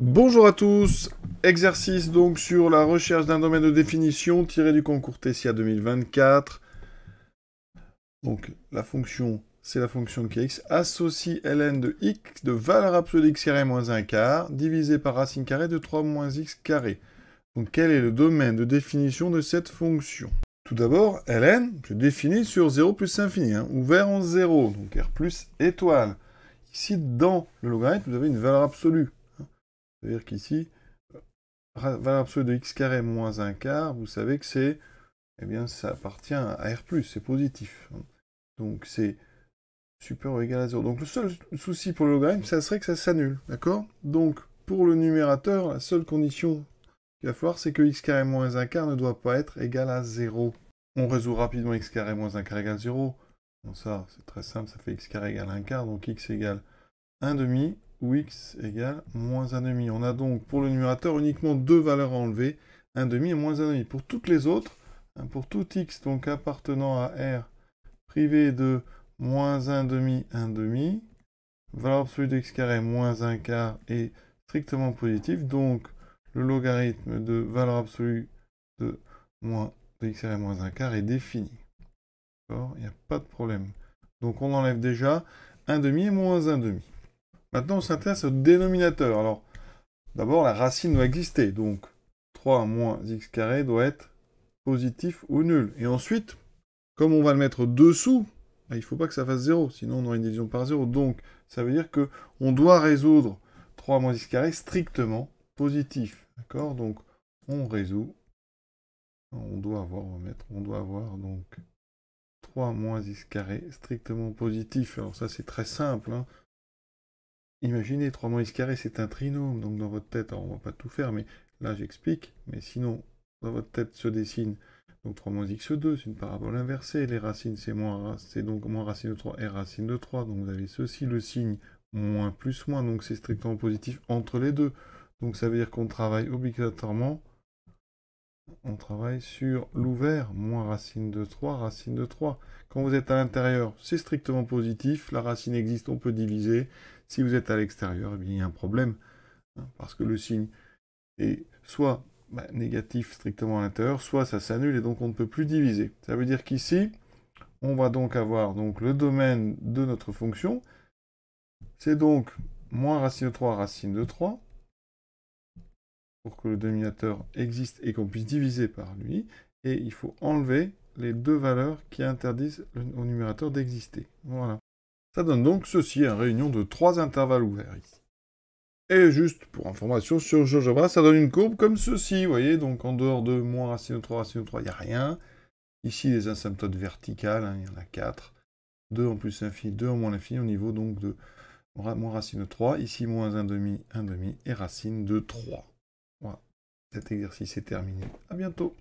Bonjour à tous, exercice donc sur la recherche d'un domaine de définition tiré du concours Tessia 2024. Donc la fonction, c'est la fonction kx, associe ln de x de valeur absolue x carré moins 1 quart, divisé par racine carrée de 3 moins x carré. Donc quel est le domaine de définition de cette fonction Tout d'abord, ln, je définis sur 0 plus infini, hein, ouvert en 0, donc r plus étoile. Ici, dans le logarithme, vous avez une valeur absolue c'est-à-dire qu'ici, valeur absolue de x carré moins 1 quart, vous savez que c'est, eh bien, ça appartient à R+, c'est positif. Donc c'est supérieur ou égal à 0. Donc le seul souci pour le logarithme, ça serait que ça s'annule, d'accord Donc pour le numérateur, la seule condition qu'il va falloir, c'est que x carré moins 1 quart ne doit pas être égal à 0. On résout rapidement x carré moins 1 quart égale 0. ça, c'est très simple, ça fait x carré égale 1 quart, donc x égale 1 demi, où x égale moins demi. On a donc pour le numérateur uniquement deux valeurs à enlever, demi et moins 1 demi. Pour toutes les autres, hein, pour tout x donc appartenant à R privé de moins 1 demi, valeur absolue de x carré moins 1 quart est strictement positif. Donc le logarithme de valeur absolue de moins de x carré moins 1 quart est défini. Il n'y a pas de problème. Donc on enlève déjà 1 demi et moins 1 demi. Maintenant, on s'intéresse au dénominateur. Alors, d'abord, la racine doit exister. Donc, 3 moins x carré doit être positif ou nul. Et ensuite, comme on va le mettre dessous, bah, il ne faut pas que ça fasse 0, sinon on aura une division par 0. Donc, ça veut dire que on doit résoudre 3 moins x carré strictement positif. D'accord Donc, on résout. On doit avoir, on mettre, on doit avoir donc 3 moins x carré strictement positif. Alors ça, c'est très simple. Hein. Imaginez, 3 moins x c'est un trinôme, donc dans votre tête, on on va pas tout faire, mais là j'explique, mais sinon, dans votre tête se dessine, donc 3 moins x2, c'est une parabole inversée, les racines c'est moins, c'est donc moins racine de 3 et racine de 3, donc vous avez ceci, le signe moins plus moins, donc c'est strictement positif entre les deux. Donc ça veut dire qu'on travaille obligatoirement on travaille sur l'ouvert, moins racine de 3, racine de 3. Quand vous êtes à l'intérieur, c'est strictement positif, la racine existe, on peut diviser. Si vous êtes à l'extérieur, eh il y a un problème, hein, parce que le signe est soit bah, négatif strictement à l'intérieur, soit ça s'annule et donc on ne peut plus diviser. Ça veut dire qu'ici, on va donc avoir donc, le domaine de notre fonction, c'est donc moins racine de 3, racine de 3, pour que le dénominateur existe et qu'on puisse diviser par lui, et il faut enlever les deux valeurs qui interdisent au numérateur d'exister. Voilà. Ça donne donc ceci, une réunion de trois intervalles ouverts ici. Et juste pour information sur GeoGebra, ça donne une courbe comme ceci, vous voyez, donc en dehors de moins racine de 3, racine de 3, il n'y a rien. Ici, les asymptotes verticales, hein, il y en a 4. 2 en plus l'infini, 2 en moins l'infini, au niveau donc de moins racine de 3. Ici, moins 1 demi, et racine de 3. Voilà, cet exercice est terminé. À bientôt